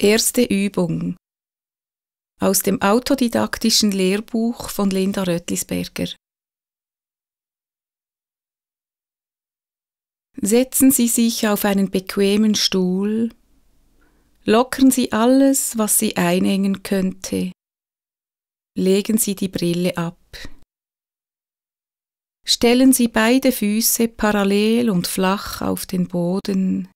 Erste Übung aus dem autodidaktischen Lehrbuch von Linda Röttlisberger. Setzen Sie sich auf einen bequemen Stuhl, lockern Sie alles, was Sie einengen könnte, legen Sie die Brille ab. Stellen Sie beide Füße parallel und flach auf den Boden.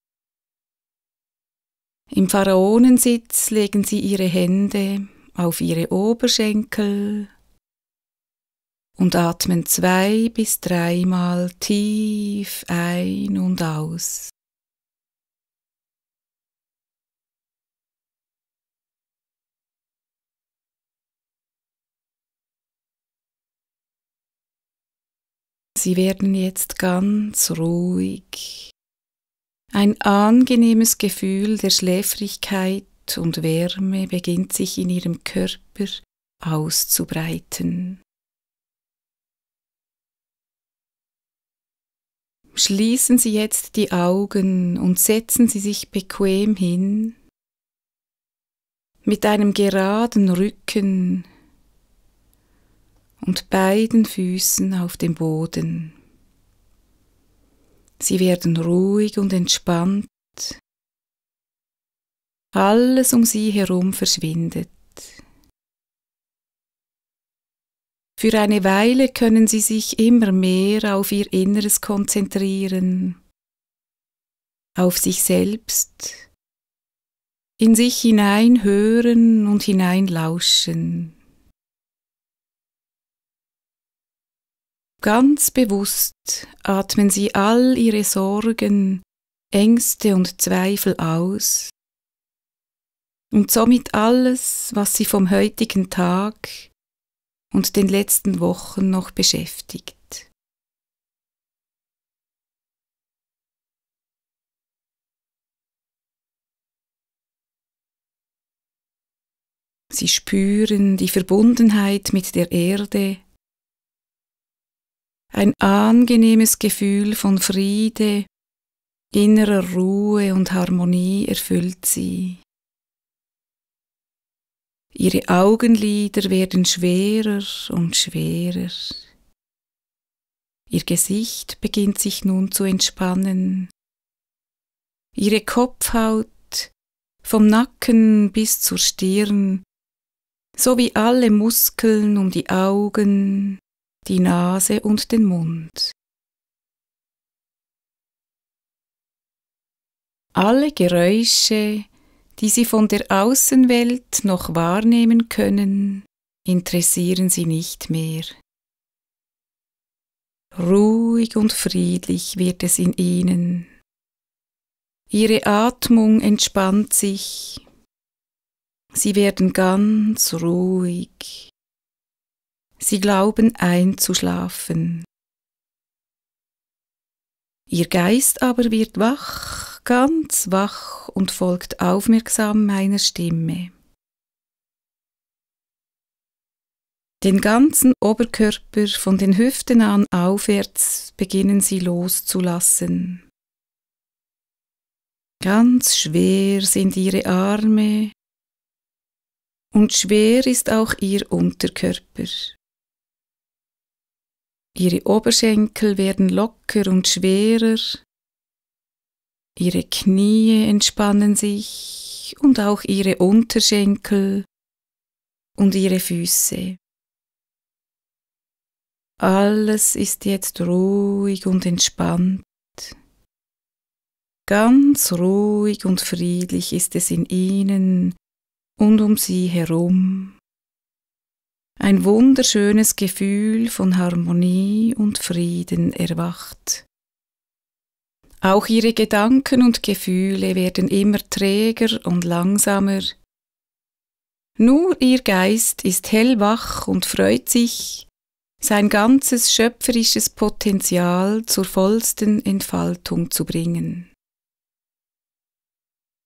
Im Pharaonensitz legen sie ihre Hände auf ihre Oberschenkel und atmen zwei bis dreimal tief ein und aus. Sie werden jetzt ganz ruhig ein angenehmes Gefühl der Schläfrigkeit und Wärme beginnt sich in ihrem Körper auszubreiten. Schließen Sie jetzt die Augen und setzen Sie sich bequem hin. Mit einem geraden Rücken und beiden Füßen auf dem Boden. Sie werden ruhig und entspannt. Alles um sie herum verschwindet. Für eine Weile können sie sich immer mehr auf ihr Inneres konzentrieren, auf sich selbst, in sich hineinhören und hineinlauschen. Ganz bewusst atmen Sie all Ihre Sorgen, Ängste und Zweifel aus und somit alles, was Sie vom heutigen Tag und den letzten Wochen noch beschäftigt. Sie spüren die Verbundenheit mit der Erde ein angenehmes Gefühl von Friede, innerer Ruhe und Harmonie erfüllt sie. Ihre Augenlider werden schwerer und schwerer. Ihr Gesicht beginnt sich nun zu entspannen. Ihre Kopfhaut vom Nacken bis zur Stirn, sowie alle Muskeln um die Augen, die Nase und den Mund. Alle Geräusche, die Sie von der Außenwelt noch wahrnehmen können, interessieren Sie nicht mehr. Ruhig und friedlich wird es in Ihnen. Ihre Atmung entspannt sich. Sie werden ganz ruhig. Sie glauben einzuschlafen. Ihr Geist aber wird wach, ganz wach und folgt aufmerksam meiner Stimme. Den ganzen Oberkörper von den Hüften an aufwärts beginnen sie loszulassen. Ganz schwer sind ihre Arme und schwer ist auch ihr Unterkörper. Ihre Oberschenkel werden locker und schwerer, ihre Knie entspannen sich und auch ihre Unterschenkel und ihre Füße. Alles ist jetzt ruhig und entspannt. Ganz ruhig und friedlich ist es in ihnen und um sie herum. Ein wunderschönes Gefühl von Harmonie und Frieden erwacht. Auch ihre Gedanken und Gefühle werden immer träger und langsamer. Nur ihr Geist ist hellwach und freut sich, sein ganzes schöpferisches Potenzial zur vollsten Entfaltung zu bringen.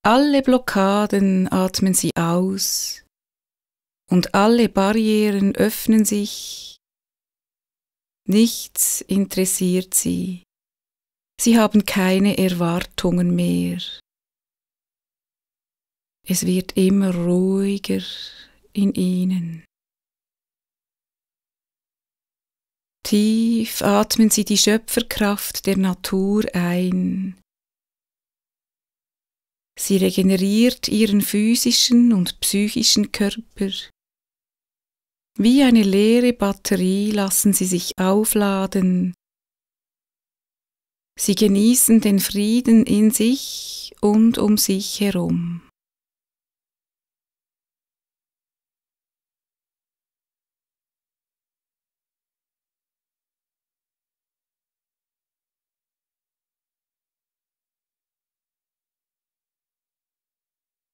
Alle Blockaden atmen sie aus und alle Barrieren öffnen sich, nichts interessiert sie, sie haben keine Erwartungen mehr. Es wird immer ruhiger in ihnen. Tief atmen sie die Schöpferkraft der Natur ein. Sie regeneriert ihren physischen und psychischen Körper. Wie eine leere Batterie lassen sie sich aufladen. Sie genießen den Frieden in sich und um sich herum.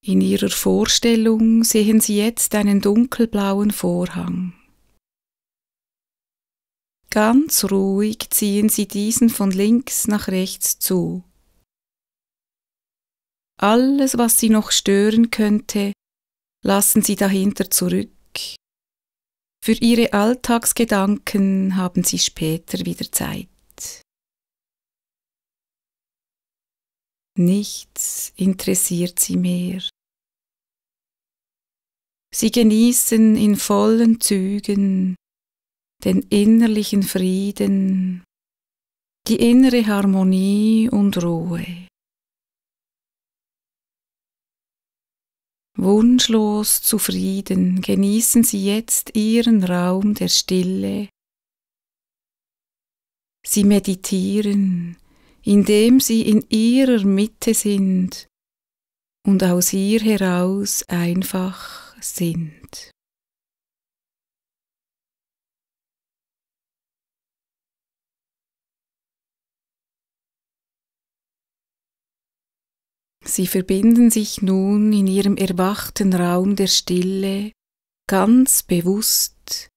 In ihrer Vorstellung sehen sie jetzt einen dunkelblauen Vorhang. Ganz ruhig ziehen sie diesen von links nach rechts zu. Alles, was sie noch stören könnte, lassen sie dahinter zurück. Für ihre Alltagsgedanken haben sie später wieder Zeit. Nichts interessiert sie mehr. Sie genießen in vollen Zügen den innerlichen Frieden, die innere Harmonie und Ruhe. Wunschlos zufrieden genießen Sie jetzt Ihren Raum der Stille. Sie meditieren, indem Sie in Ihrer Mitte sind und aus ihr heraus einfach sind. Sie verbinden sich nun in ihrem erwachten Raum der Stille ganz bewusst,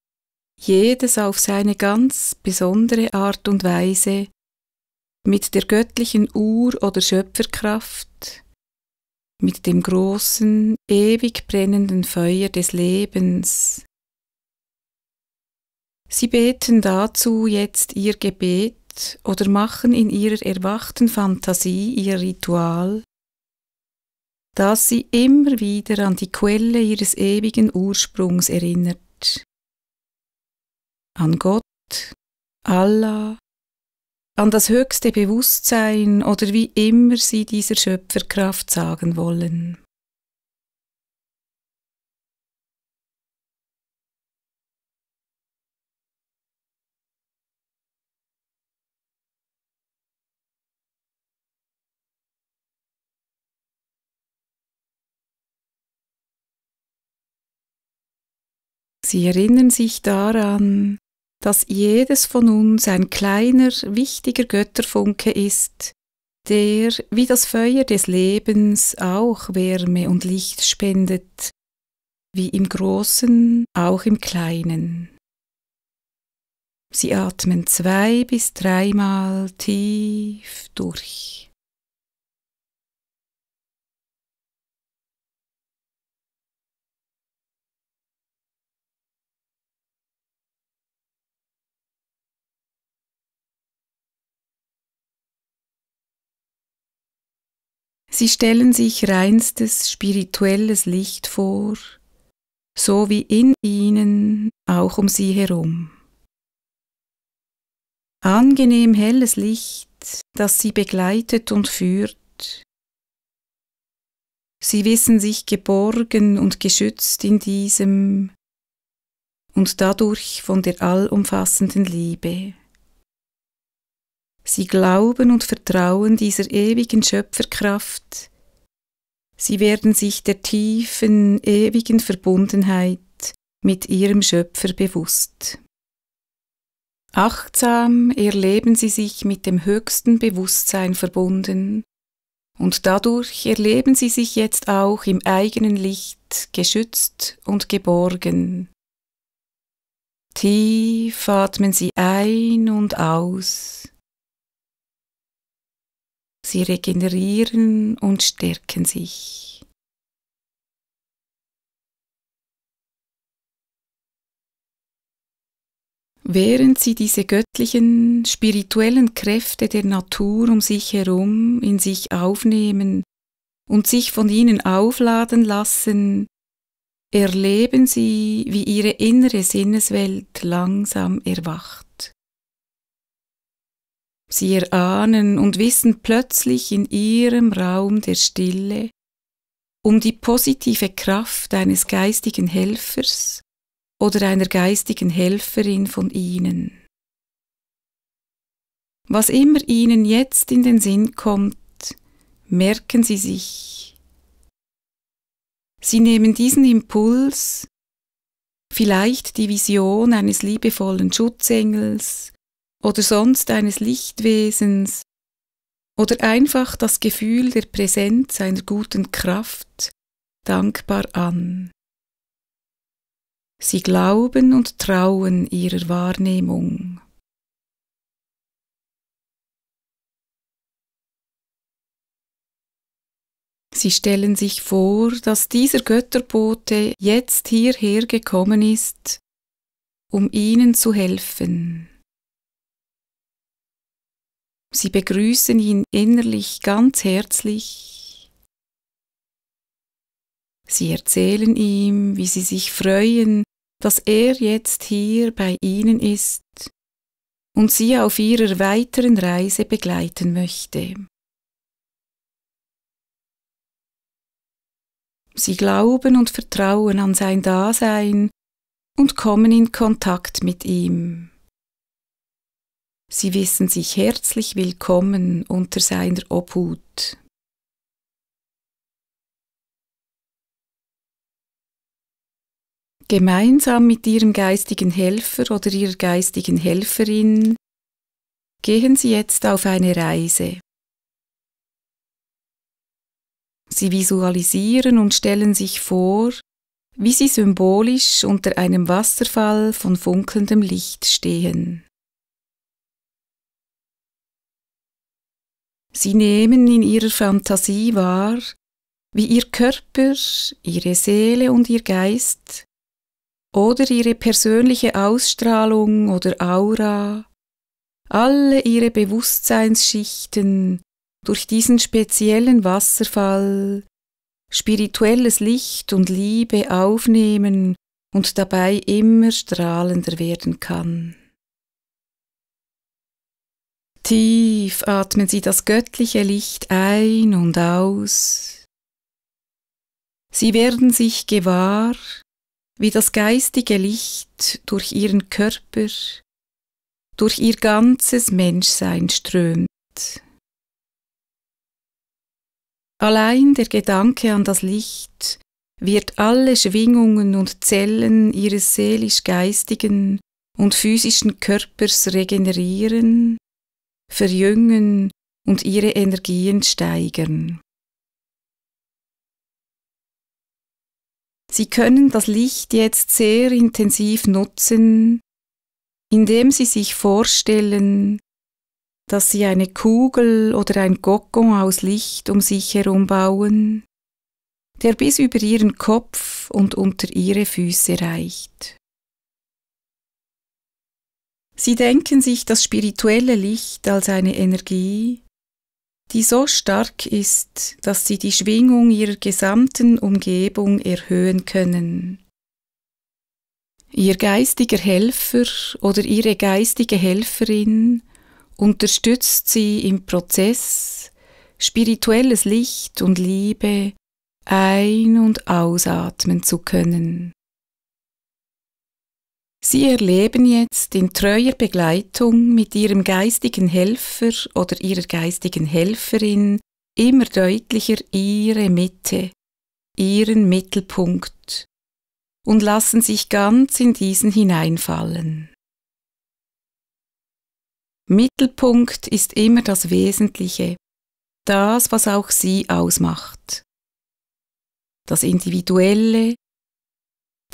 jedes auf seine ganz besondere Art und Weise, mit der göttlichen Ur- oder Schöpferkraft, mit dem großen, ewig brennenden Feuer des Lebens. Sie beten dazu jetzt ihr Gebet oder machen in ihrer erwachten Fantasie ihr Ritual, das sie immer wieder an die Quelle ihres ewigen Ursprungs erinnert. An Gott, Allah, an das höchste Bewusstsein oder wie immer sie dieser Schöpferkraft sagen wollen. Sie erinnern sich daran, dass jedes von uns ein kleiner, wichtiger Götterfunke ist, der wie das Feuer des Lebens auch Wärme und Licht spendet, wie im Großen, auch im Kleinen. Sie atmen zwei bis dreimal tief durch. Sie stellen sich reinstes spirituelles Licht vor, so wie in ihnen auch um sie herum. Angenehm helles Licht, das sie begleitet und führt. Sie wissen sich geborgen und geschützt in diesem und dadurch von der allumfassenden Liebe. Sie glauben und vertrauen dieser ewigen Schöpferkraft. Sie werden sich der tiefen, ewigen Verbundenheit mit ihrem Schöpfer bewusst. Achtsam erleben sie sich mit dem höchsten Bewusstsein verbunden und dadurch erleben sie sich jetzt auch im eigenen Licht geschützt und geborgen. Tief atmen sie ein und aus. Sie regenerieren und stärken sich. Während sie diese göttlichen, spirituellen Kräfte der Natur um sich herum in sich aufnehmen und sich von ihnen aufladen lassen, erleben sie, wie ihre innere Sinneswelt langsam erwacht. Sie erahnen und wissen plötzlich in ihrem Raum der Stille um die positive Kraft eines geistigen Helfers oder einer geistigen Helferin von Ihnen. Was immer Ihnen jetzt in den Sinn kommt, merken Sie sich. Sie nehmen diesen Impuls, vielleicht die Vision eines liebevollen Schutzengels, oder sonst eines Lichtwesens oder einfach das Gefühl der Präsenz einer guten Kraft dankbar an. Sie glauben und trauen ihrer Wahrnehmung. Sie stellen sich vor, dass dieser Götterbote jetzt hierher gekommen ist, um ihnen zu helfen. Sie begrüßen ihn innerlich ganz herzlich. Sie erzählen ihm, wie sie sich freuen, dass er jetzt hier bei ihnen ist und sie auf ihrer weiteren Reise begleiten möchte. Sie glauben und vertrauen an sein Dasein und kommen in Kontakt mit ihm. Sie wissen sich herzlich willkommen unter seiner Obhut. Gemeinsam mit Ihrem geistigen Helfer oder Ihrer geistigen Helferin gehen Sie jetzt auf eine Reise. Sie visualisieren und stellen sich vor, wie Sie symbolisch unter einem Wasserfall von funkelndem Licht stehen. Sie nehmen in ihrer Fantasie wahr, wie ihr Körper, ihre Seele und ihr Geist oder ihre persönliche Ausstrahlung oder Aura, alle ihre Bewusstseinsschichten durch diesen speziellen Wasserfall spirituelles Licht und Liebe aufnehmen und dabei immer strahlender werden kann. Tief atmen Sie das göttliche Licht ein und aus. Sie werden sich gewahr, wie das geistige Licht durch Ihren Körper, durch Ihr ganzes Menschsein strömt. Allein der Gedanke an das Licht wird alle Schwingungen und Zellen Ihres seelisch-geistigen und physischen Körpers regenerieren verjüngen und ihre Energien steigern. Sie können das Licht jetzt sehr intensiv nutzen, indem Sie sich vorstellen, dass Sie eine Kugel oder ein Kokon aus Licht um sich herum bauen, der bis über Ihren Kopf und unter Ihre Füße reicht. Sie denken sich das spirituelle Licht als eine Energie, die so stark ist, dass sie die Schwingung ihrer gesamten Umgebung erhöhen können. Ihr geistiger Helfer oder ihre geistige Helferin unterstützt sie im Prozess, spirituelles Licht und Liebe ein- und ausatmen zu können. Sie erleben jetzt in treuer Begleitung mit ihrem geistigen Helfer oder ihrer geistigen Helferin immer deutlicher ihre Mitte, ihren Mittelpunkt und lassen sich ganz in diesen hineinfallen. Mittelpunkt ist immer das Wesentliche, das, was auch sie ausmacht. Das Individuelle,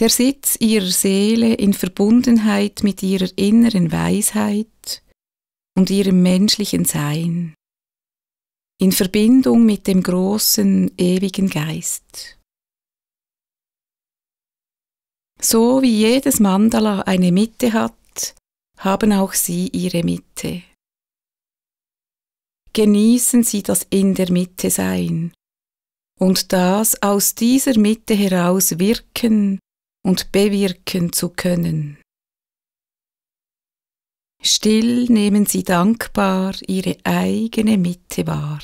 der Sitz ihrer Seele in Verbundenheit mit ihrer inneren Weisheit und ihrem menschlichen Sein, in Verbindung mit dem großen, ewigen Geist. So wie jedes Mandala eine Mitte hat, haben auch Sie Ihre Mitte. Genießen Sie das in der Mitte Sein und das aus dieser Mitte heraus Wirken und bewirken zu können. Still nehmen sie dankbar ihre eigene Mitte wahr.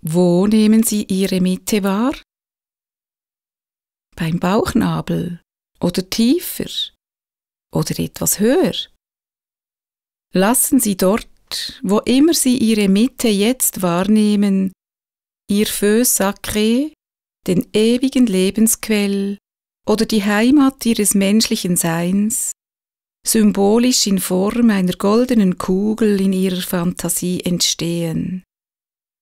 Wo nehmen sie ihre Mitte wahr? Beim Bauchnabel oder tiefer oder etwas höher? Lassen Sie dort, wo immer Sie Ihre Mitte jetzt wahrnehmen, Ihr Feu sacré den ewigen Lebensquell oder die Heimat ihres menschlichen Seins, symbolisch in Form einer goldenen Kugel in ihrer Fantasie entstehen,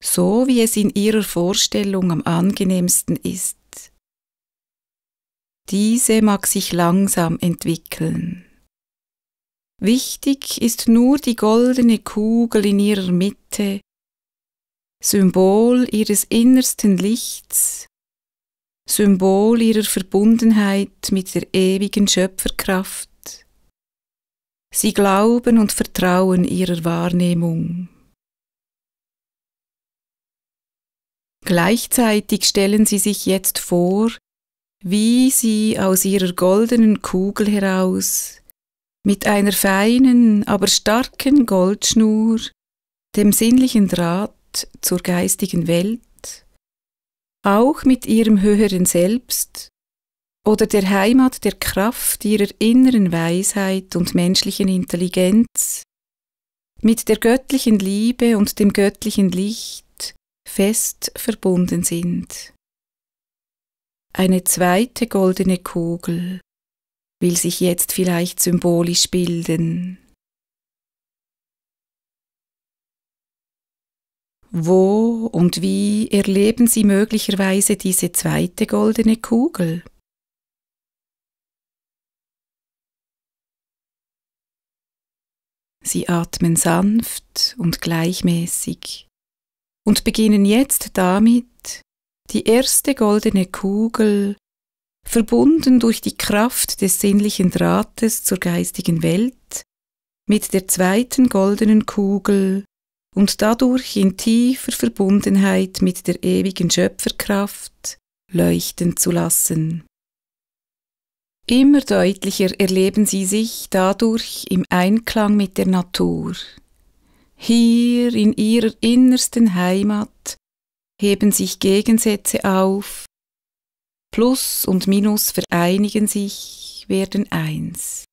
so wie es in ihrer Vorstellung am angenehmsten ist. Diese mag sich langsam entwickeln. Wichtig ist nur die goldene Kugel in ihrer Mitte, Symbol ihres innersten Lichts Symbol ihrer Verbundenheit mit der ewigen Schöpferkraft. Sie glauben und vertrauen ihrer Wahrnehmung. Gleichzeitig stellen sie sich jetzt vor, wie sie aus ihrer goldenen Kugel heraus mit einer feinen, aber starken Goldschnur, dem sinnlichen Draht zur geistigen Welt, auch mit ihrem höheren Selbst oder der Heimat der Kraft ihrer inneren Weisheit und menschlichen Intelligenz, mit der göttlichen Liebe und dem göttlichen Licht fest verbunden sind. Eine zweite goldene Kugel will sich jetzt vielleicht symbolisch bilden. Wo und wie erleben Sie möglicherweise diese zweite goldene Kugel? Sie atmen sanft und gleichmäßig und beginnen jetzt damit, die erste goldene Kugel, verbunden durch die Kraft des sinnlichen Drahtes zur geistigen Welt, mit der zweiten goldenen Kugel und dadurch in tiefer Verbundenheit mit der ewigen Schöpferkraft leuchten zu lassen. Immer deutlicher erleben sie sich dadurch im Einklang mit der Natur. Hier in ihrer innersten Heimat heben sich Gegensätze auf, Plus und Minus vereinigen sich, werden eins.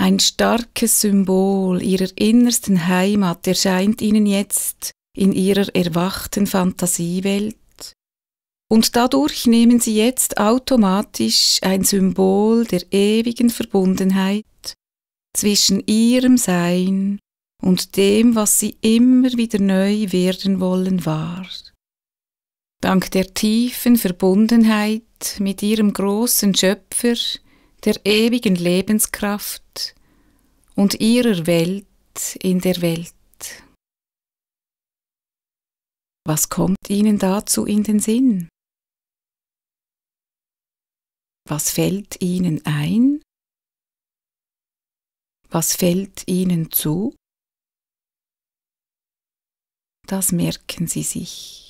Ein starkes Symbol ihrer innersten Heimat erscheint ihnen jetzt in ihrer erwachten Fantasiewelt, und dadurch nehmen sie jetzt automatisch ein Symbol der ewigen Verbundenheit zwischen ihrem Sein und dem, was sie immer wieder neu werden wollen wahr. Dank der tiefen Verbundenheit mit ihrem großen Schöpfer, der ewigen Lebenskraft, und ihrer Welt in der Welt. Was kommt Ihnen dazu in den Sinn? Was fällt Ihnen ein? Was fällt Ihnen zu? Das merken Sie sich.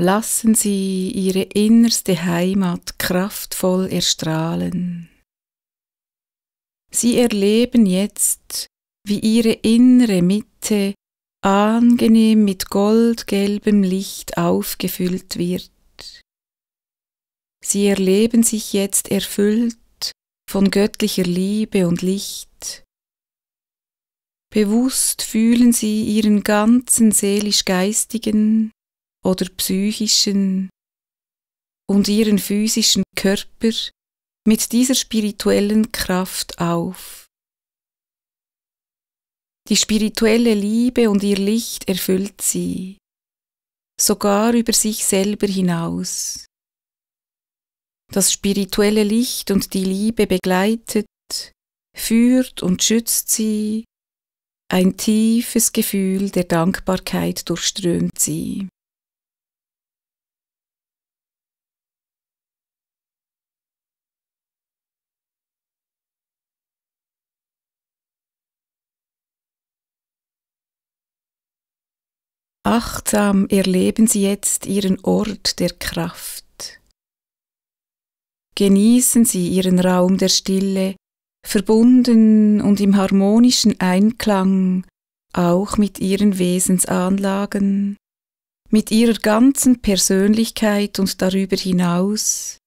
lassen Sie Ihre innerste Heimat kraftvoll erstrahlen. Sie erleben jetzt, wie Ihre innere Mitte angenehm mit goldgelbem Licht aufgefüllt wird. Sie erleben sich jetzt erfüllt von göttlicher Liebe und Licht. Bewusst fühlen sie ihren ganzen seelisch-geistigen oder psychischen und ihren physischen Körper mit dieser spirituellen Kraft auf. Die spirituelle Liebe und ihr Licht erfüllt sie, sogar über sich selber hinaus. Das spirituelle Licht und die Liebe begleitet, führt und schützt sie, ein tiefes Gefühl der Dankbarkeit durchströmt sie. Achtsam erleben Sie jetzt Ihren Ort der Kraft. Genießen Sie Ihren Raum der Stille, verbunden und im harmonischen Einklang auch mit Ihren Wesensanlagen, mit Ihrer ganzen Persönlichkeit und darüber hinaus,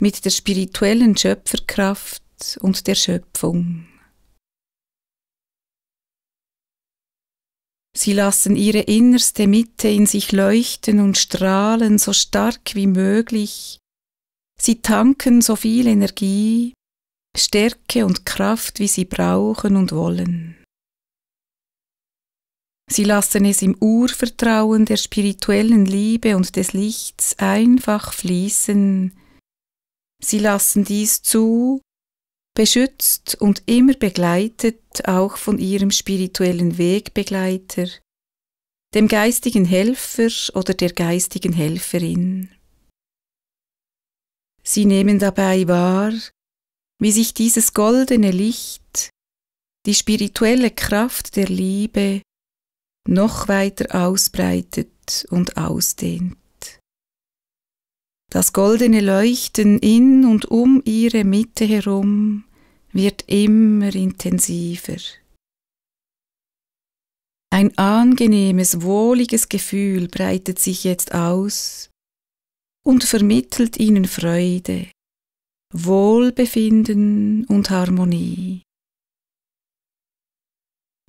mit der spirituellen Schöpferkraft und der Schöpfung. Sie lassen ihre innerste Mitte in sich leuchten und strahlen so stark wie möglich. Sie tanken so viel Energie, Stärke und Kraft, wie sie brauchen und wollen. Sie lassen es im Urvertrauen der spirituellen Liebe und des Lichts einfach fließen. Sie lassen dies zu beschützt und immer begleitet auch von ihrem spirituellen Wegbegleiter, dem geistigen Helfer oder der geistigen Helferin. Sie nehmen dabei wahr, wie sich dieses goldene Licht, die spirituelle Kraft der Liebe noch weiter ausbreitet und ausdehnt. Das goldene Leuchten in und um ihre Mitte herum wird immer intensiver. Ein angenehmes, wohliges Gefühl breitet sich jetzt aus und vermittelt ihnen Freude, Wohlbefinden und Harmonie.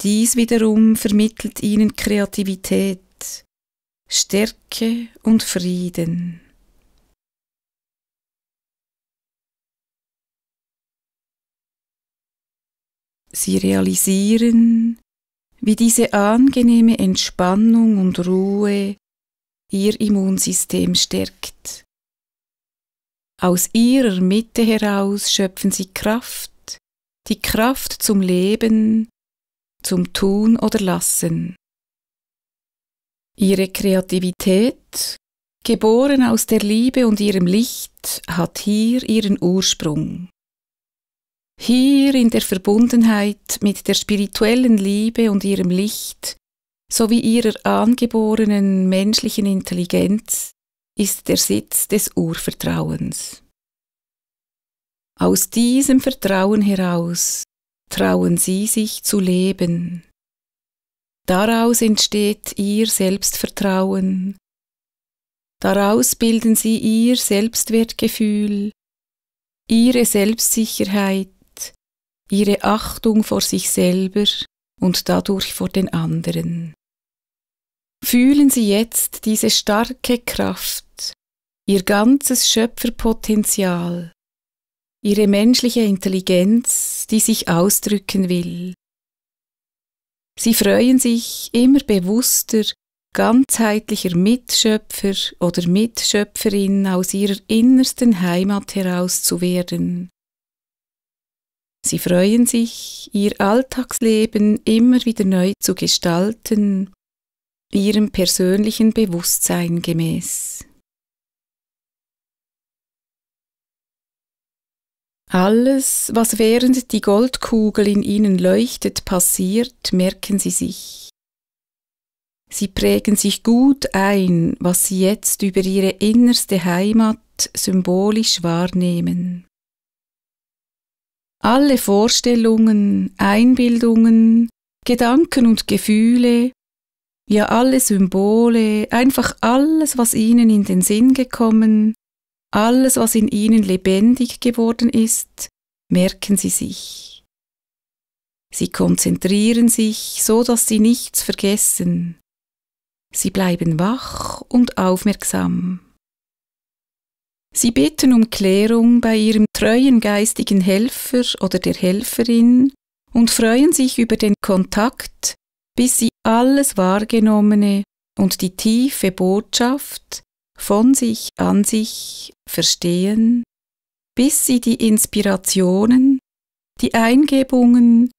Dies wiederum vermittelt ihnen Kreativität, Stärke und Frieden. Sie realisieren, wie diese angenehme Entspannung und Ruhe ihr Immunsystem stärkt. Aus ihrer Mitte heraus schöpfen sie Kraft, die Kraft zum Leben, zum Tun oder Lassen. Ihre Kreativität, geboren aus der Liebe und ihrem Licht, hat hier ihren Ursprung. Hier in der Verbundenheit mit der spirituellen Liebe und ihrem Licht sowie ihrer angeborenen menschlichen Intelligenz ist der Sitz des Urvertrauens. Aus diesem Vertrauen heraus trauen sie sich zu leben. Daraus entsteht ihr Selbstvertrauen. Daraus bilden sie ihr Selbstwertgefühl, ihre Selbstsicherheit ihre Achtung vor sich selber und dadurch vor den anderen. Fühlen Sie jetzt diese starke Kraft, Ihr ganzes Schöpferpotenzial, Ihre menschliche Intelligenz, die sich ausdrücken will. Sie freuen sich immer bewusster, ganzheitlicher Mitschöpfer oder Mitschöpferin aus ihrer innersten Heimat heraus zu werden Sie freuen sich, ihr Alltagsleben immer wieder neu zu gestalten, ihrem persönlichen Bewusstsein gemäß. Alles, was während die Goldkugel in ihnen leuchtet, passiert, merken sie sich. Sie prägen sich gut ein, was sie jetzt über ihre innerste Heimat symbolisch wahrnehmen alle Vorstellungen, Einbildungen, Gedanken und Gefühle, ja alle Symbole, einfach alles, was ihnen in den Sinn gekommen, alles, was in ihnen lebendig geworden ist, merken sie sich. Sie konzentrieren sich, so dass sie nichts vergessen. Sie bleiben wach und aufmerksam. Sie bitten um Klärung bei ihrem treuen geistigen Helfer oder der Helferin und freuen sich über den Kontakt, bis sie alles Wahrgenommene und die tiefe Botschaft von sich an sich verstehen, bis sie die Inspirationen, die Eingebungen,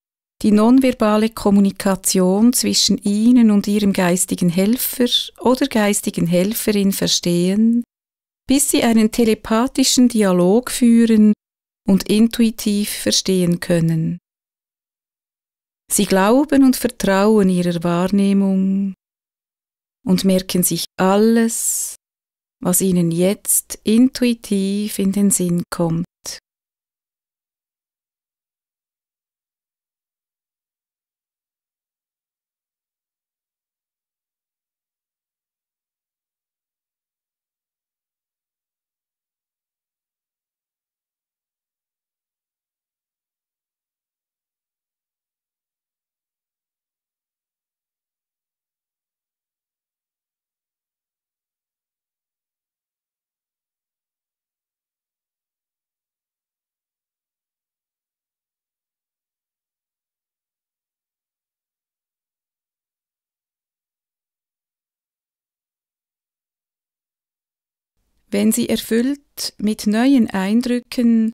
die nonverbale Kommunikation zwischen ihnen und ihrem geistigen Helfer oder geistigen Helferin verstehen bis sie einen telepathischen Dialog führen und intuitiv verstehen können. Sie glauben und vertrauen ihrer Wahrnehmung und merken sich alles, was ihnen jetzt intuitiv in den Sinn kommt. wenn sie erfüllt mit neuen Eindrücken,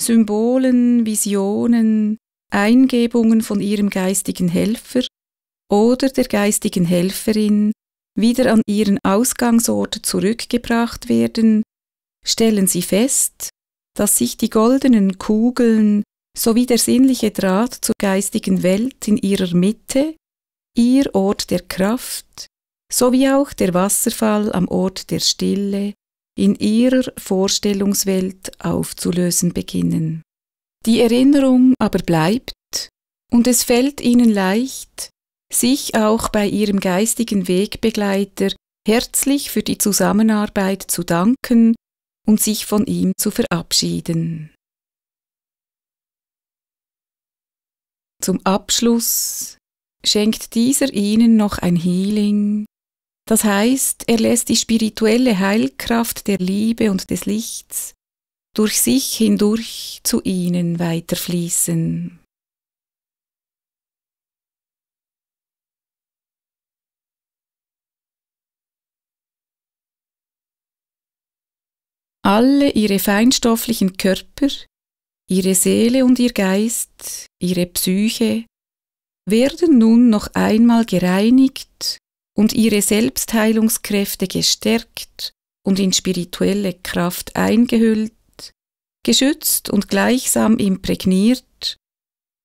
Symbolen, Visionen, Eingebungen von ihrem geistigen Helfer oder der geistigen Helferin wieder an ihren Ausgangsort zurückgebracht werden, stellen sie fest, dass sich die goldenen Kugeln sowie der sinnliche Draht zur geistigen Welt in ihrer Mitte, ihr Ort der Kraft, sowie auch der Wasserfall am Ort der Stille in ihrer Vorstellungswelt aufzulösen beginnen. Die Erinnerung aber bleibt und es fällt ihnen leicht, sich auch bei ihrem geistigen Wegbegleiter herzlich für die Zusammenarbeit zu danken und sich von ihm zu verabschieden. Zum Abschluss schenkt dieser ihnen noch ein Healing das heißt, er lässt die spirituelle Heilkraft der Liebe und des Lichts durch sich hindurch zu ihnen weiterfließen. Alle ihre feinstofflichen Körper, ihre Seele und ihr Geist, ihre Psyche werden nun noch einmal gereinigt und ihre Selbstheilungskräfte gestärkt und in spirituelle Kraft eingehüllt, geschützt und gleichsam imprägniert,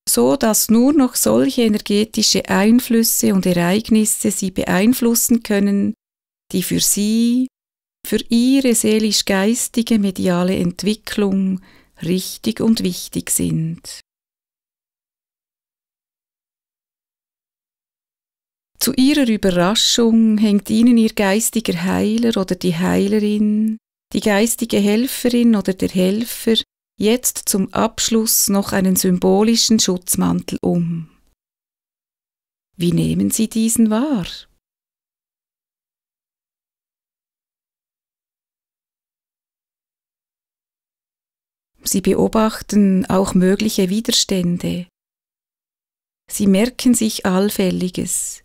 so dass nur noch solche energetische Einflüsse und Ereignisse sie beeinflussen können, die für sie, für ihre seelisch-geistige mediale Entwicklung richtig und wichtig sind. Zu ihrer Überraschung hängt ihnen ihr geistiger Heiler oder die Heilerin, die geistige Helferin oder der Helfer jetzt zum Abschluss noch einen symbolischen Schutzmantel um. Wie nehmen Sie diesen wahr? Sie beobachten auch mögliche Widerstände. Sie merken sich Allfälliges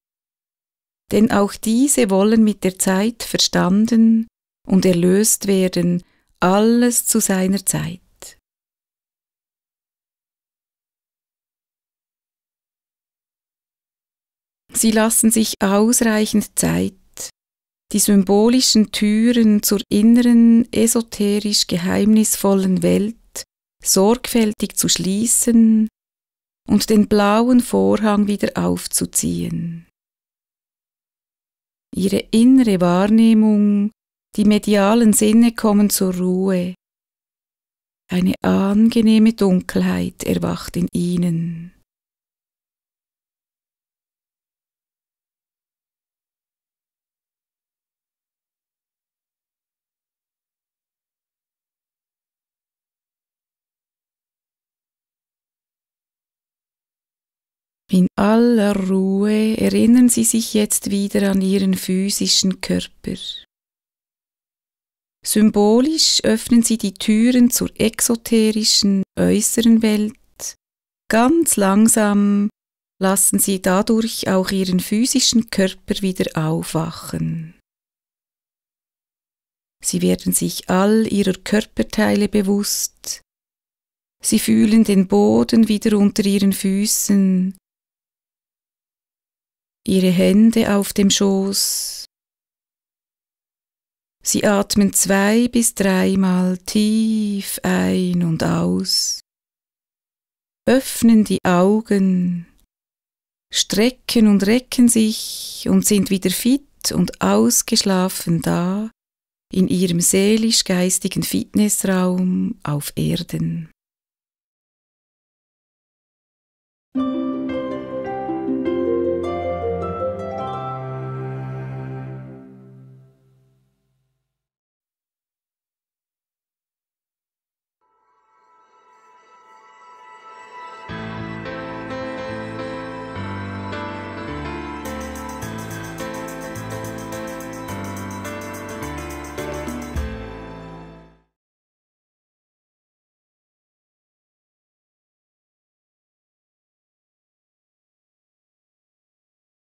denn auch diese wollen mit der Zeit verstanden und erlöst werden, alles zu seiner Zeit. Sie lassen sich ausreichend Zeit, die symbolischen Türen zur inneren, esoterisch geheimnisvollen Welt sorgfältig zu schließen und den blauen Vorhang wieder aufzuziehen ihre innere Wahrnehmung, die medialen Sinne kommen zur Ruhe. Eine angenehme Dunkelheit erwacht in ihnen. In aller Ruhe erinnern Sie sich jetzt wieder an Ihren physischen Körper. Symbolisch öffnen Sie die Türen zur exoterischen äußeren Welt. Ganz langsam lassen Sie dadurch auch Ihren physischen Körper wieder aufwachen. Sie werden sich all ihrer Körperteile bewusst. Sie fühlen den Boden wieder unter ihren Füßen, ihre Hände auf dem Schoß. Sie atmen zwei bis dreimal tief ein und aus, öffnen die Augen, strecken und recken sich und sind wieder fit und ausgeschlafen da in ihrem seelisch-geistigen Fitnessraum auf Erden.